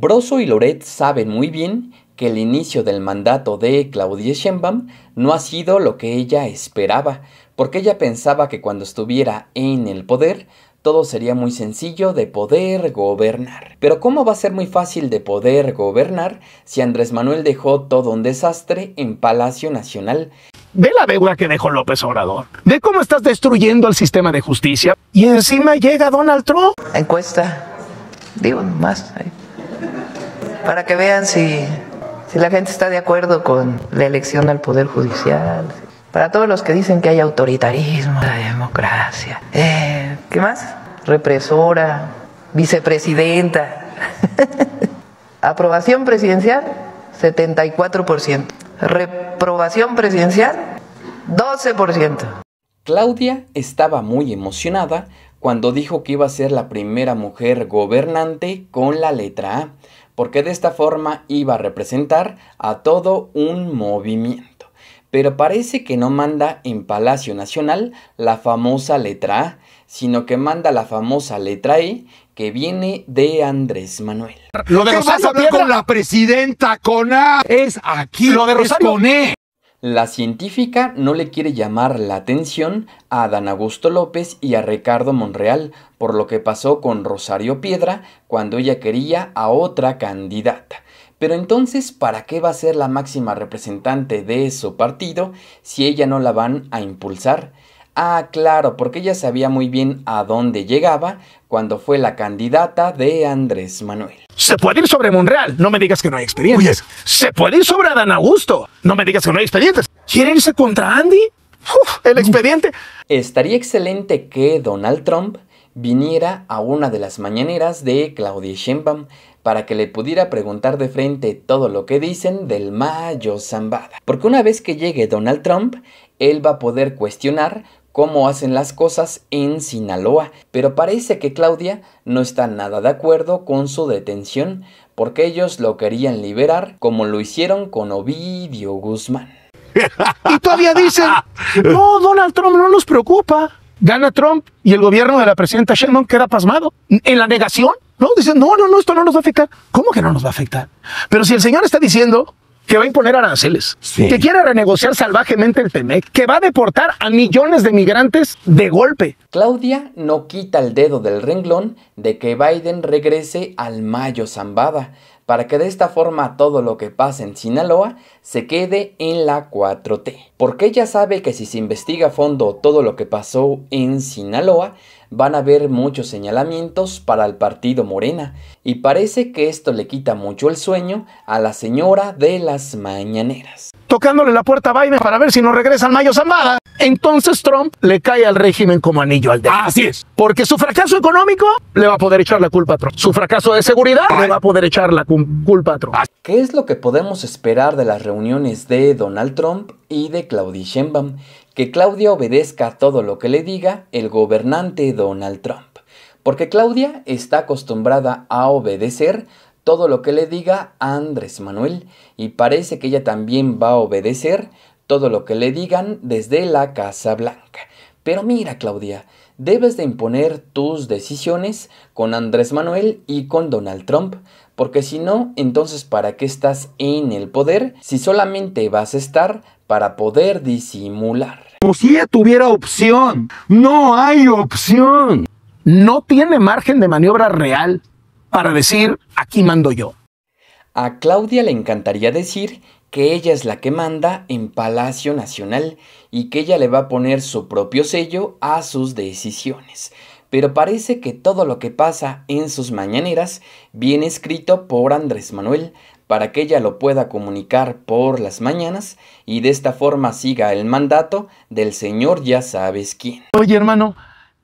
Broso y Loret saben muy bien que el inicio del mandato de Claudia Sheinbaum no ha sido lo que ella esperaba, porque ella pensaba que cuando estuviera en el poder todo sería muy sencillo de poder gobernar. Pero ¿cómo va a ser muy fácil de poder gobernar si Andrés Manuel dejó todo un desastre en Palacio Nacional? Ve la deuda que dejó López Obrador. Ve cómo estás destruyendo el sistema de justicia. Y encima llega Donald Trump. Encuesta. Digo, más para que vean si, la gente está de acuerdo con la elección al Poder Judicial. Para todos los que dicen que hay autoritarismo, la democracia. Eh, ¿Qué más? Represora, vicepresidenta. Aprobación presidencial, 74%. Reprobación presidencial, 12%. Claudia estaba muy emocionada cuando dijo que iba a ser la primera mujer gobernante con la letra A, porque de esta forma iba a representar a todo un movimiento. Pero parece que no manda en Palacio Nacional la famosa letra A, sino que manda la famosa letra E que viene de Andrés Manuel. Lo de Rosario con la presidenta con es aquí. Lo de Rosario con E. La científica no le quiere llamar la atención a Dan Augusto López y a Ricardo Monreal por lo que pasó con Rosario Piedra cuando ella quería a otra candidata. Pero entonces, ¿para qué va a ser la máxima representante de su partido si ella no la van a impulsar? Ah, claro, porque ella sabía muy bien a dónde llegaba cuando fue la candidata de Andrés Manuel. Se puede ir sobre Monreal, no me digas que no hay expedientes. Se puede ir sobre Adán Augusto, no me digas que no hay expedientes. ¿Quiere irse contra Andy? Uf, el expediente. Estaría excelente que Donald Trump viniera a una de las mañaneras de Claudia Sheinbaum para que le pudiera preguntar de frente todo lo que dicen del Mayo Zambada. Porque una vez que llegue Donald Trump, él va a poder cuestionar cómo hacen las cosas en Sinaloa, pero parece que Claudia no está nada de acuerdo con su detención porque ellos lo querían liberar como lo hicieron con Ovidio Guzmán. Y todavía dicen, no, Donald Trump no nos preocupa. Gana Trump y el gobierno de la presidenta Shannon queda pasmado en la negación. No, dicen, no, no, no, esto no nos va a afectar. ¿Cómo que no nos va a afectar? Pero si el señor está diciendo que va a imponer aranceles, que quiere renegociar salvajemente el TEMEC, que va a deportar a millones de migrantes de golpe. Claudia no quita el dedo del renglón de que Biden regrese al mayo zambada, para que de esta forma todo lo que pase en Sinaloa se quede en la 4T. Porque ella sabe que si se investiga a fondo todo lo que pasó en Sinaloa, van a haber muchos señalamientos para el partido Morena y parece que esto le quita mucho el sueño a la señora de las mañaneras. Tocándole la puerta a Biden para ver si no regresa al Mayo Zambada. Entonces Trump le cae al régimen como anillo al dedo. Así es. Porque su fracaso económico le va a poder echar la culpa a Trump. Su fracaso de seguridad le va a poder echar la culpa a Trump. ¿Qué es lo que podemos esperar de las reuniones? uniones de Donald Trump y de Claudia Sheinbaum, que Claudia obedezca todo lo que le diga el gobernante Donald Trump, porque Claudia está acostumbrada a obedecer todo lo que le diga Andrés Manuel y parece que ella también va a obedecer todo lo que le digan desde la Casa Blanca. Pero mira, Claudia, debes de imponer tus decisiones con Andrés Manuel y con Donald Trump porque si no, entonces ¿para qué estás en el poder si solamente vas a estar para poder disimular? Como si tuviera opción, no hay opción. No tiene margen de maniobra real para decir, aquí mando yo. A Claudia le encantaría decir que ella es la que manda en Palacio Nacional y que ella le va a poner su propio sello a sus decisiones pero parece que todo lo que pasa en sus mañaneras viene escrito por Andrés Manuel para que ella lo pueda comunicar por las mañanas y de esta forma siga el mandato del señor ya sabes quién. Oye hermano,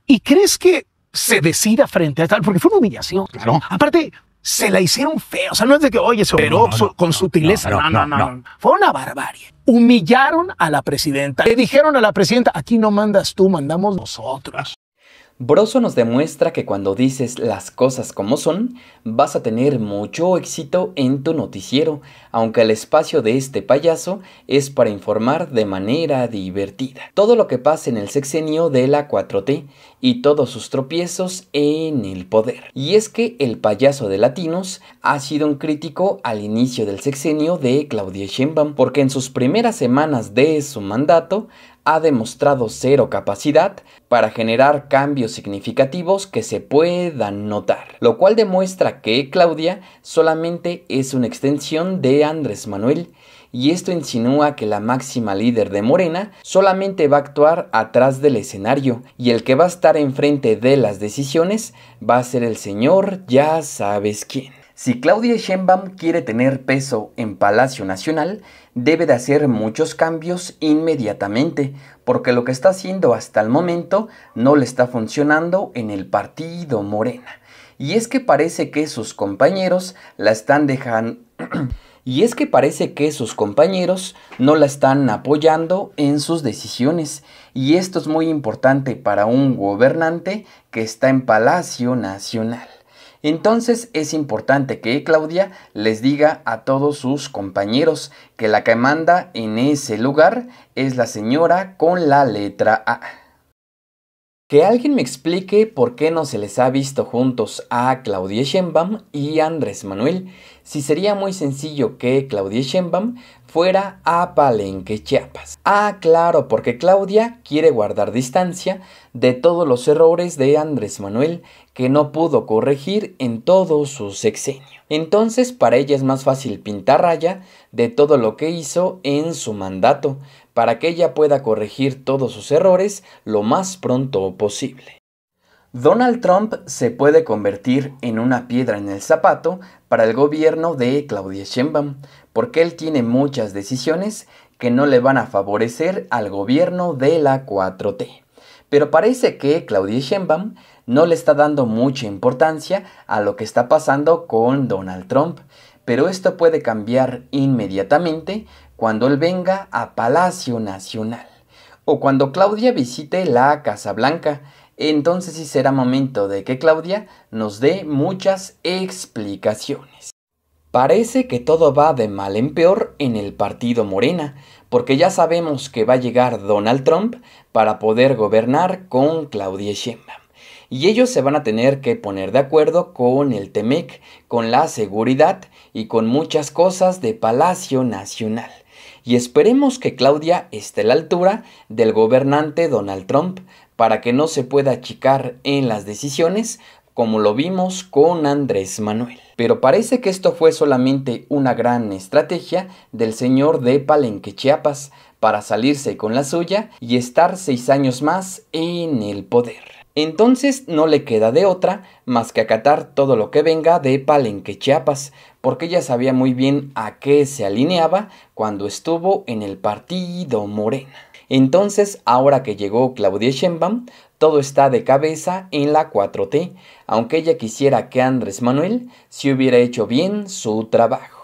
¿y crees que se decida frente a tal? Porque fue una humillación. Claro. Aparte, se la hicieron feo. O sea, no es de que, oye, se operó con sutileza. No no no, Fue una barbarie. Humillaron a la presidenta. Le dijeron a la presidenta, aquí no mandas tú, mandamos nosotros. Broso nos demuestra que cuando dices las cosas como son, vas a tener mucho éxito en tu noticiero, aunque el espacio de este payaso es para informar de manera divertida. Todo lo que pasa en el sexenio de la 4T y todos sus tropiezos en el poder. Y es que el payaso de Latinos ha sido un crítico al inicio del sexenio de Claudia Sheinbaum, porque en sus primeras semanas de su mandato ha demostrado cero capacidad para generar cambios significativos que se puedan notar, lo cual demuestra que Claudia solamente es una extensión de Andrés Manuel y esto insinúa que la máxima líder de Morena solamente va a actuar atrás del escenario y el que va a estar enfrente de las decisiones va a ser el señor ya sabes quién. Si Claudia Sheinbaum quiere tener peso en Palacio Nacional, debe de hacer muchos cambios inmediatamente, porque lo que está haciendo hasta el momento no le está funcionando en el partido Morena. Y es que parece que sus compañeros la están dejando... y es que parece que sus compañeros no la están apoyando en sus decisiones. Y esto es muy importante para un gobernante que está en Palacio Nacional. Entonces es importante que Claudia les diga a todos sus compañeros que la que manda en ese lugar es la señora con la letra A. Que alguien me explique por qué no se les ha visto juntos a Claudia Sheinbaum y Andrés Manuel, si sería muy sencillo que Claudia Sheinbaum fuera a Palenque, Chiapas. Ah, claro, porque Claudia quiere guardar distancia de todos los errores de Andrés Manuel que no pudo corregir en todo su sexenio. Entonces, para ella es más fácil pintar raya de todo lo que hizo en su mandato, para que ella pueda corregir todos sus errores lo más pronto posible. Donald Trump se puede convertir en una piedra en el zapato para el gobierno de Claudia Sheinbaum, porque él tiene muchas decisiones que no le van a favorecer al gobierno de la 4T. Pero parece que Claudia Sheinbaum no le está dando mucha importancia a lo que está pasando con Donald Trump, pero esto puede cambiar inmediatamente cuando él venga a Palacio Nacional o cuando Claudia visite la Casa Blanca. Entonces sí será momento de que Claudia nos dé muchas explicaciones. Parece que todo va de mal en peor en el partido Morena, porque ya sabemos que va a llegar Donald Trump para poder gobernar con Claudia Sheinbaum y ellos se van a tener que poner de acuerdo con el TEMEC, con la seguridad y con muchas cosas de Palacio Nacional y esperemos que Claudia esté a la altura del gobernante Donald Trump para que no se pueda achicar en las decisiones como lo vimos con Andrés Manuel. Pero parece que esto fue solamente una gran estrategia del señor de Palenque Chiapas para salirse con la suya y estar seis años más en el poder. Entonces no le queda de otra más que acatar todo lo que venga de Palenque Chiapas, porque ella sabía muy bien a qué se alineaba cuando estuvo en el partido Morena. Entonces, ahora que llegó Claudia Sheinbaum, todo está de cabeza en la 4T, aunque ella quisiera que Andrés Manuel se hubiera hecho bien su trabajo.